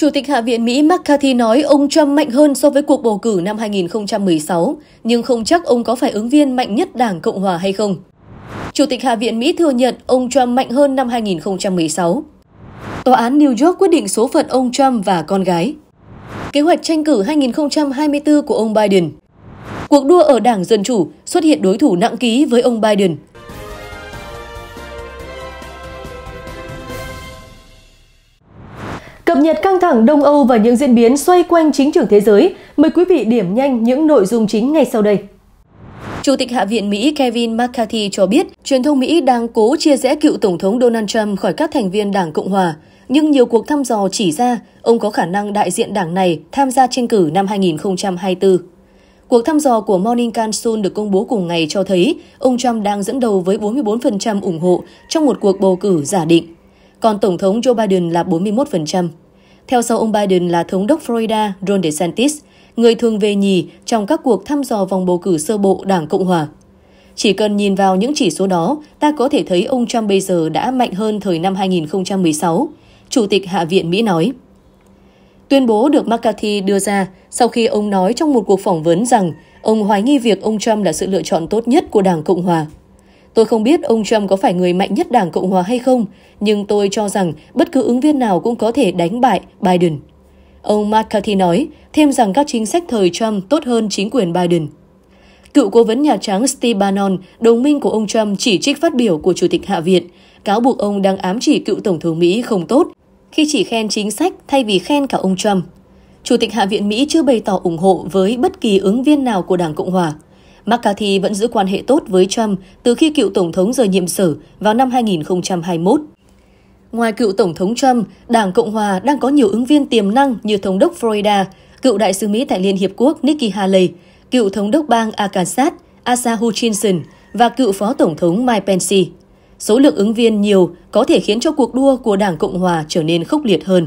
Chủ tịch Hạ viện Mỹ McCarthy nói ông Trump mạnh hơn so với cuộc bầu cử năm 2016, nhưng không chắc ông có phải ứng viên mạnh nhất Đảng Cộng hòa hay không. Chủ tịch Hạ viện Mỹ thừa nhận ông Trump mạnh hơn năm 2016. Tòa án New York quyết định số phận ông Trump và con gái. Kế hoạch tranh cử 2024 của ông Biden. Cuộc đua ở Đảng Dân Chủ xuất hiện đối thủ nặng ký với ông Biden. Cập nhật căng thẳng Đông Âu và những diễn biến xoay quanh chính trường thế giới, mời quý vị điểm nhanh những nội dung chính ngay sau đây. Chủ tịch Hạ viện Mỹ Kevin McCarthy cho biết, truyền thông Mỹ đang cố chia rẽ cựu Tổng thống Donald Trump khỏi các thành viên Đảng Cộng Hòa, nhưng nhiều cuộc thăm dò chỉ ra ông có khả năng đại diện đảng này tham gia tranh cử năm 2024. Cuộc thăm dò của Morning Consult được công bố cùng ngày cho thấy ông Trump đang dẫn đầu với 44% ủng hộ trong một cuộc bầu cử giả định, còn Tổng thống Joe Biden là 41% theo sau ông Biden là thống đốc Florida Ron DeSantis, người thường về nhì trong các cuộc thăm dò vòng bầu cử sơ bộ Đảng Cộng Hòa. Chỉ cần nhìn vào những chỉ số đó, ta có thể thấy ông Trump bây giờ đã mạnh hơn thời năm 2016, Chủ tịch Hạ viện Mỹ nói. Tuyên bố được McCarthy đưa ra sau khi ông nói trong một cuộc phỏng vấn rằng ông hoài nghi việc ông Trump là sự lựa chọn tốt nhất của Đảng Cộng Hòa – Tôi không biết ông Trump có phải người mạnh nhất Đảng Cộng hòa hay không, nhưng tôi cho rằng bất cứ ứng viên nào cũng có thể đánh bại Biden. Ông McCarthy nói thêm rằng các chính sách thời Trump tốt hơn chính quyền Biden. Cựu cố vấn Nhà Trắng Steve Bannon, đồng minh của ông Trump chỉ trích phát biểu của Chủ tịch Hạ viện, cáo buộc ông đang ám chỉ cựu Tổng thống Mỹ không tốt khi chỉ khen chính sách thay vì khen cả ông Trump. Chủ tịch Hạ viện Mỹ chưa bày tỏ ủng hộ với bất kỳ ứng viên nào của Đảng Cộng Hòa. McCarthy vẫn giữ quan hệ tốt với Trump từ khi cựu Tổng thống rời nhiệm sở vào năm 2021. Ngoài cựu Tổng thống Trump, Đảng Cộng Hòa đang có nhiều ứng viên tiềm năng như Thống đốc Florida, cựu đại sứ Mỹ tại Liên Hiệp Quốc Nikki Haley, cựu Thống đốc bang Arkansas Asa Hutchinson và cựu Phó Tổng thống Mike Pence. Số lượng ứng viên nhiều có thể khiến cho cuộc đua của Đảng Cộng Hòa trở nên khốc liệt hơn.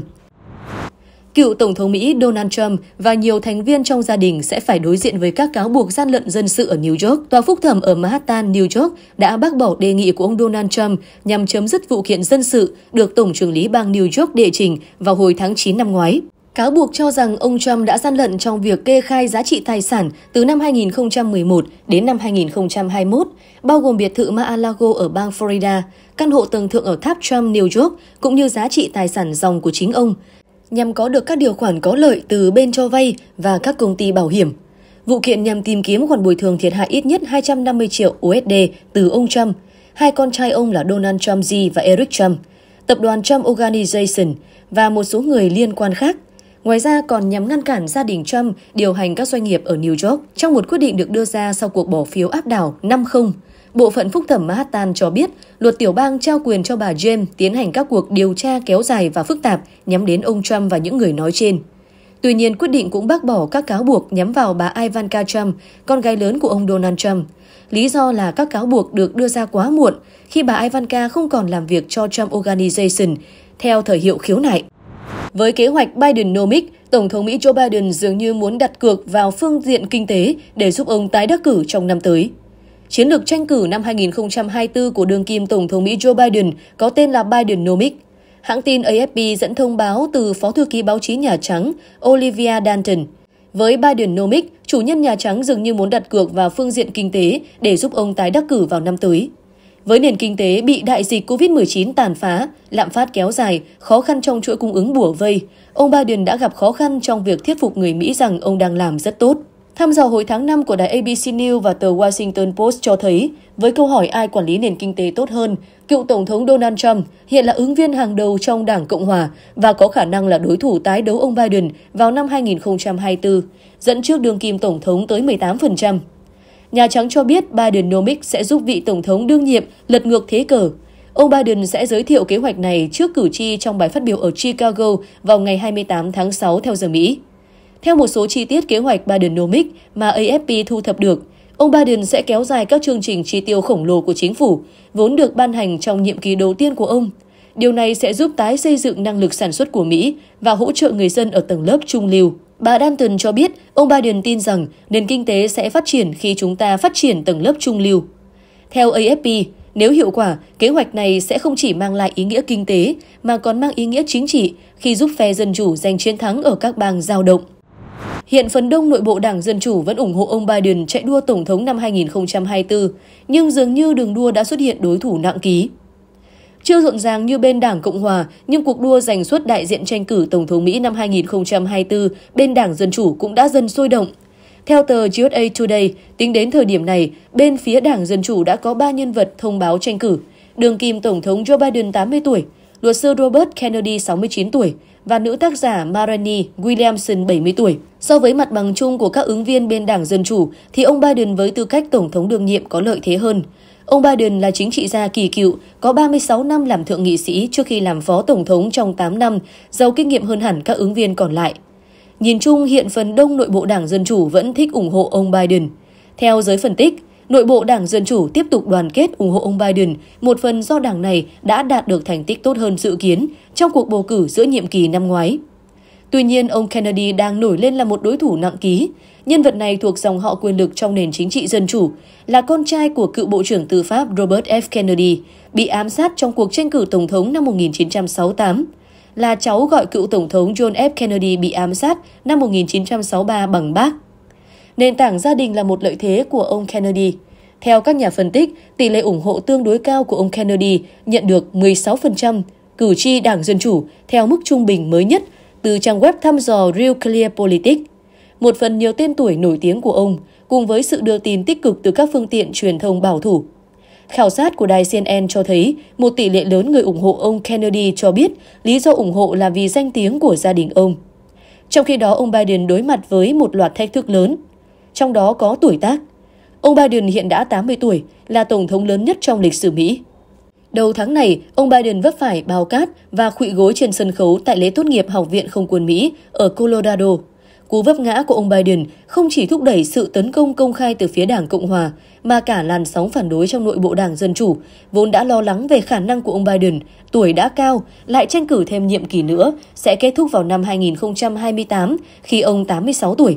Cựu Tổng thống Mỹ Donald Trump và nhiều thành viên trong gia đình sẽ phải đối diện với các cáo buộc gian lận dân sự ở New York. Tòa phúc thẩm ở Manhattan, New York đã bác bỏ đề nghị của ông Donald Trump nhằm chấm dứt vụ kiện dân sự được Tổng trưởng lý bang New York đệ trình vào hồi tháng 9 năm ngoái. Cáo buộc cho rằng ông Trump đã gian lận trong việc kê khai giá trị tài sản từ năm 2011 đến năm 2021, bao gồm biệt thự Mar-a-Lago ở bang Florida, căn hộ tầng thượng ở tháp Trump, New York, cũng như giá trị tài sản dòng của chính ông – nhằm có được các điều khoản có lợi từ bên cho vay và các công ty bảo hiểm. Vụ kiện nhằm tìm kiếm khoản bồi thường thiệt hại ít nhất 250 triệu USD từ ông Trump, hai con trai ông là Donald Trump Jr và Eric Trump, tập đoàn Trump Organization và một số người liên quan khác. Ngoài ra còn nhằm ngăn cản gia đình Trump điều hành các doanh nghiệp ở New York trong một quyết định được đưa ra sau cuộc bỏ phiếu áp đảo 5-0 Bộ phận phúc thẩm Manhattan cho biết luật tiểu bang trao quyền cho bà James tiến hành các cuộc điều tra kéo dài và phức tạp nhắm đến ông Trump và những người nói trên. Tuy nhiên, quyết định cũng bác bỏ các cáo buộc nhắm vào bà Ivanka Trump, con gái lớn của ông Donald Trump. Lý do là các cáo buộc được đưa ra quá muộn khi bà Ivanka không còn làm việc cho Trump Organization theo thời hiệu khiếu nại. Với kế hoạch Bidenomics, Tổng thống Mỹ Joe Biden dường như muốn đặt cược vào phương diện kinh tế để giúp ông tái đắc cử trong năm tới. Chiến lược tranh cử năm 2024 của đương kim Tổng thống Mỹ Joe Biden có tên là Bidenomics. Hãng tin AFP dẫn thông báo từ Phó Thư ký Báo chí Nhà Trắng Olivia Danton. Với Bidenomics, chủ nhân Nhà Trắng dường như muốn đặt cược vào phương diện kinh tế để giúp ông tái đắc cử vào năm tới. Với nền kinh tế bị đại dịch COVID-19 tàn phá, lạm phát kéo dài, khó khăn trong chuỗi cung ứng bùa vây, ông Biden đã gặp khó khăn trong việc thuyết phục người Mỹ rằng ông đang làm rất tốt. Thăm dò hồi tháng 5 của đài ABC News và tờ Washington Post cho thấy, với câu hỏi ai quản lý nền kinh tế tốt hơn, cựu Tổng thống Donald Trump hiện là ứng viên hàng đầu trong Đảng Cộng Hòa và có khả năng là đối thủ tái đấu ông Biden vào năm 2024, dẫn trước đương kim Tổng thống tới 18%. Nhà Trắng cho biết Bidenomics sẽ giúp vị Tổng thống đương nhiệm lật ngược thế cờ. Ông Biden sẽ giới thiệu kế hoạch này trước cử tri trong bài phát biểu ở Chicago vào ngày 28 tháng 6 theo giờ Mỹ. Theo một số chi tiết kế hoạch Bidenomics mà AFP thu thập được, ông Biden sẽ kéo dài các chương trình chi tiêu khổng lồ của chính phủ, vốn được ban hành trong nhiệm kỳ đầu tiên của ông. Điều này sẽ giúp tái xây dựng năng lực sản xuất của Mỹ và hỗ trợ người dân ở tầng lớp trung lưu. Bà Danton cho biết, ông Biden tin rằng nền kinh tế sẽ phát triển khi chúng ta phát triển tầng lớp trung lưu. Theo AFP, nếu hiệu quả, kế hoạch này sẽ không chỉ mang lại ý nghĩa kinh tế mà còn mang ý nghĩa chính trị khi giúp phe dân chủ giành chiến thắng ở các bang giao động. Hiện phần đông nội bộ Đảng Dân Chủ vẫn ủng hộ ông Biden chạy đua Tổng thống năm 2024, nhưng dường như đường đua đã xuất hiện đối thủ nặng ký. Chưa rộn ràng như bên Đảng Cộng Hòa, nhưng cuộc đua giành suất đại diện tranh cử Tổng thống Mỹ năm 2024 bên Đảng Dân Chủ cũng đã dần sôi động. Theo tờ USA Today, tính đến thời điểm này, bên phía Đảng Dân Chủ đã có 3 nhân vật thông báo tranh cử. Đường kim Tổng thống Joe Biden 80 tuổi, luật sư Robert Kennedy 69 tuổi và nữ tác giả Marani Williamson 70 tuổi. So với mặt bằng chung của các ứng viên bên Đảng Dân Chủ, thì ông Biden với tư cách Tổng thống đương nhiệm có lợi thế hơn. Ông Biden là chính trị gia kỳ cựu, có 36 năm làm thượng nghị sĩ trước khi làm phó tổng thống trong 8 năm, giàu kinh nghiệm hơn hẳn các ứng viên còn lại. Nhìn chung, hiện phần đông nội bộ Đảng Dân Chủ vẫn thích ủng hộ ông Biden. Theo giới phân tích, Nội bộ Đảng Dân Chủ tiếp tục đoàn kết ủng hộ ông Biden, một phần do đảng này đã đạt được thành tích tốt hơn dự kiến trong cuộc bầu cử giữa nhiệm kỳ năm ngoái. Tuy nhiên, ông Kennedy đang nổi lên là một đối thủ nặng ký. Nhân vật này thuộc dòng họ quyền lực trong nền chính trị dân chủ, là con trai của cựu Bộ trưởng Tư pháp Robert F. Kennedy, bị ám sát trong cuộc tranh cử Tổng thống năm 1968 là cháu gọi cựu Tổng thống John F. Kennedy bị ám sát năm 1963 bằng bác nền tảng gia đình là một lợi thế của ông Kennedy. Theo các nhà phân tích, tỷ lệ ủng hộ tương đối cao của ông Kennedy nhận được 16% cử tri Đảng Dân Chủ theo mức trung bình mới nhất từ trang web thăm dò Real Clear Politics. Một phần nhiều tên tuổi nổi tiếng của ông, cùng với sự đưa tin tích cực từ các phương tiện truyền thông bảo thủ. Khảo sát của đài CNN cho thấy một tỷ lệ lớn người ủng hộ ông Kennedy cho biết lý do ủng hộ là vì danh tiếng của gia đình ông. Trong khi đó, ông Biden đối mặt với một loạt thách thức lớn trong đó có tuổi tác. Ông Biden hiện đã 80 tuổi, là tổng thống lớn nhất trong lịch sử Mỹ. Đầu tháng này, ông Biden vấp phải bao cát và khụy gối trên sân khấu tại lễ tốt nghiệp Học viện Không quân Mỹ ở Colorado. Cú vấp ngã của ông Biden không chỉ thúc đẩy sự tấn công công khai từ phía Đảng Cộng hòa, mà cả làn sóng phản đối trong nội bộ Đảng Dân Chủ, vốn đã lo lắng về khả năng của ông Biden, tuổi đã cao, lại tranh cử thêm nhiệm kỳ nữa, sẽ kết thúc vào năm 2028 khi ông 86 tuổi.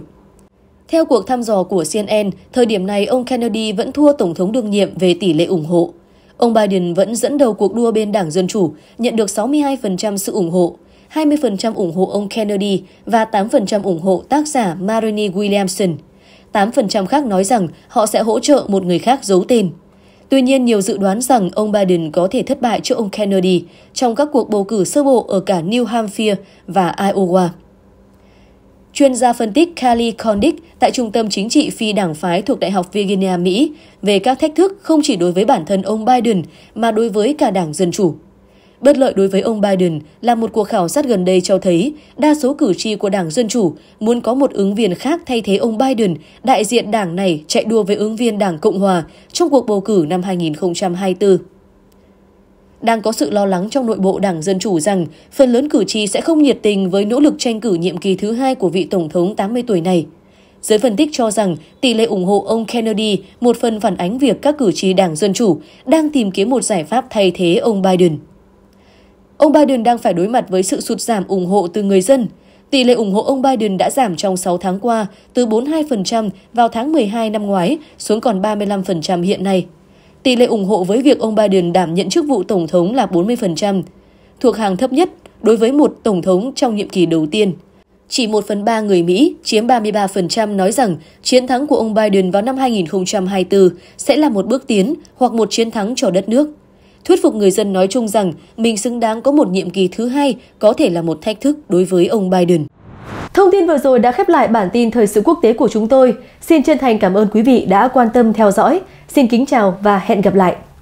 Theo cuộc thăm dò của CNN, thời điểm này ông Kennedy vẫn thua Tổng thống đương nhiệm về tỷ lệ ủng hộ. Ông Biden vẫn dẫn đầu cuộc đua bên Đảng Dân Chủ, nhận được 62% sự ủng hộ, 20% ủng hộ ông Kennedy và 8% ủng hộ tác giả Marini Williamson. 8% khác nói rằng họ sẽ hỗ trợ một người khác giấu tên. Tuy nhiên, nhiều dự đoán rằng ông Biden có thể thất bại trước ông Kennedy trong các cuộc bầu cử sơ bộ ở cả New Hampshire và Iowa chuyên gia phân tích Kelly Kondik tại Trung tâm Chính trị phi đảng phái thuộc Đại học Virginia, Mỹ về các thách thức không chỉ đối với bản thân ông Biden mà đối với cả đảng Dân Chủ. Bất lợi đối với ông Biden là một cuộc khảo sát gần đây cho thấy đa số cử tri của đảng Dân Chủ muốn có một ứng viên khác thay thế ông Biden, đại diện đảng này chạy đua với ứng viên đảng Cộng Hòa trong cuộc bầu cử năm 2024. Đang có sự lo lắng trong nội bộ Đảng Dân Chủ rằng phần lớn cử tri sẽ không nhiệt tình với nỗ lực tranh cử nhiệm kỳ thứ hai của vị Tổng thống 80 tuổi này. Giới phân tích cho rằng tỷ lệ ủng hộ ông Kennedy một phần phản ánh việc các cử tri Đảng Dân Chủ đang tìm kiếm một giải pháp thay thế ông Biden. Ông Biden đang phải đối mặt với sự sụt giảm ủng hộ từ người dân. Tỷ lệ ủng hộ ông Biden đã giảm trong 6 tháng qua từ 42% vào tháng 12 năm ngoái xuống còn 35% hiện nay. Tỷ lệ ủng hộ với việc ông Biden đảm nhận chức vụ Tổng thống là 40%, thuộc hàng thấp nhất đối với một Tổng thống trong nhiệm kỳ đầu tiên. Chỉ 1 phần 3 người Mỹ, chiếm 33% nói rằng chiến thắng của ông Biden vào năm 2024 sẽ là một bước tiến hoặc một chiến thắng cho đất nước. Thuyết phục người dân nói chung rằng mình xứng đáng có một nhiệm kỳ thứ hai có thể là một thách thức đối với ông Biden. Thông tin vừa rồi đã khép lại bản tin thời sự quốc tế của chúng tôi. Xin chân thành cảm ơn quý vị đã quan tâm theo dõi. Xin kính chào và hẹn gặp lại.